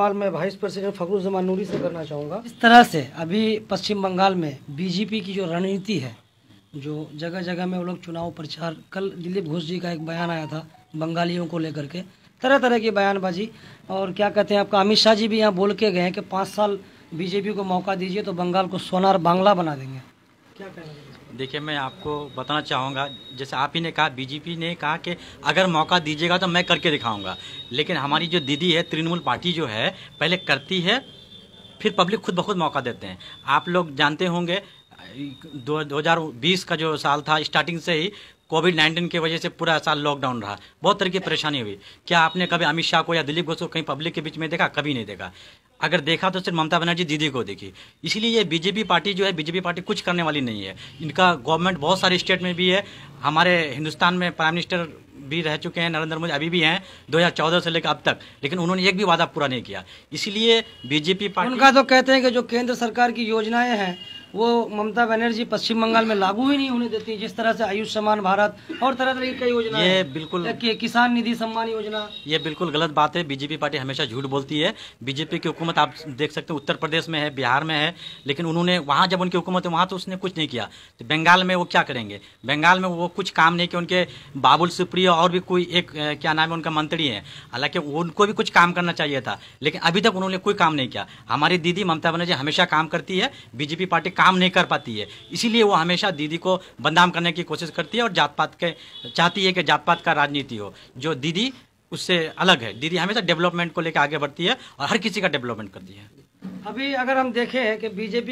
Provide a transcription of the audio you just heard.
सवाल मैं vice president फखरुजमान नूरी से करना चाहूँगा इस तरह से अभी पश्चिम बंगाल में बीजेपी की जो रणनीति है जो जगह जगह में वो लोग चुनाव प्रचार कल दिलीप घोष जी का एक बयान आया था बंगालियों को लेकर के तरह तरह की बयानबाजी और क्या कहते हैं आपका अमित शाह जी भी यहाँ बोल के गए हैं कि पाँच साल बीजेपी को मौका दीजिए तो बंगाल को सोनार बांग्ला बना देंगे क्या कहेंगे देखिए मैं आपको बताना चाहूँगा जैसे आप ही ने कहा बीजेपी ने कहा कि अगर मौका दीजिएगा तो मैं करके दिखाऊंगा लेकिन हमारी जो दीदी है तृणमूल पार्टी जो है पहले करती है फिर पब्लिक खुद बखुद मौका देते हैं आप लोग जानते होंगे दो, दो हज़ार बीस का जो साल था स्टार्टिंग से ही कोविड नाइन्टीन की वजह से पूरा साल लॉकडाउन रहा बहुत तरह की परेशानी हुई क्या आपने कभी अमित शाह को या दिलीप घोष को कहीं पब्लिक के बीच में देखा कभी नहीं देखा अगर देखा तो सिर्फ ममता बनर्जी दीदी को देखी इसलिए ये बीजेपी पार्टी जो है बीजेपी पार्टी कुछ करने वाली नहीं है इनका गवर्नमेंट बहुत सारे स्टेट में भी है हमारे हिंदुस्तान में प्राइम मिनिस्टर भी रह चुके हैं नरेंद्र मोदी अभी भी हैं 2014 से लेकर अब तक लेकिन उन्होंने एक भी वादा पूरा नहीं किया इसीलिए बीजेपी पार्टी उनका तो कहते हैं कि जो केंद्र सरकार की योजनाएं हैं वो ममता बनर्जी पश्चिम बंगाल में लागू ही नहीं होने देती जिस तरह से आयुष्मान भारत और तरह तरह की कई योजना ये बिल्कुल किसान निधि सम्मान योजना ये बिल्कुल गलत बात है बीजेपी पार्टी हमेशा झूठ बोलती है बीजेपी की हुकूमत आप देख सकते हैं उत्तर प्रदेश में है बिहार में है लेकिन उन्होंने वहाँ जब उनकी हुकूमत है वहाँ तो उसने कुछ नहीं किया तो बंगाल में वो क्या करेंगे बंगाल में वो कुछ काम नहीं किया उनके बाबुल सुप्रियो और भी कोई एक क्या नाम है उनका मंत्री है हालांकि उनको भी कुछ काम करना चाहिए था लेकिन अभी तक उन्होंने कोई काम नहीं किया हमारी दीदी ममता बनर्जी हमेशा काम करती है बीजेपी पार्टी काम नहीं कर पाती है इसीलिए वो हमेशा दीदी को बदनाम करने की कोशिश करती है और जात पात के चाहती है कि जात पात का राजनीति हो जो दीदी उससे अलग है दीदी हमेशा डेवलपमेंट को लेकर आगे बढ़ती है और हर किसी का डेवलपमेंट करती है अभी अगर हम देखें कि बीजेपी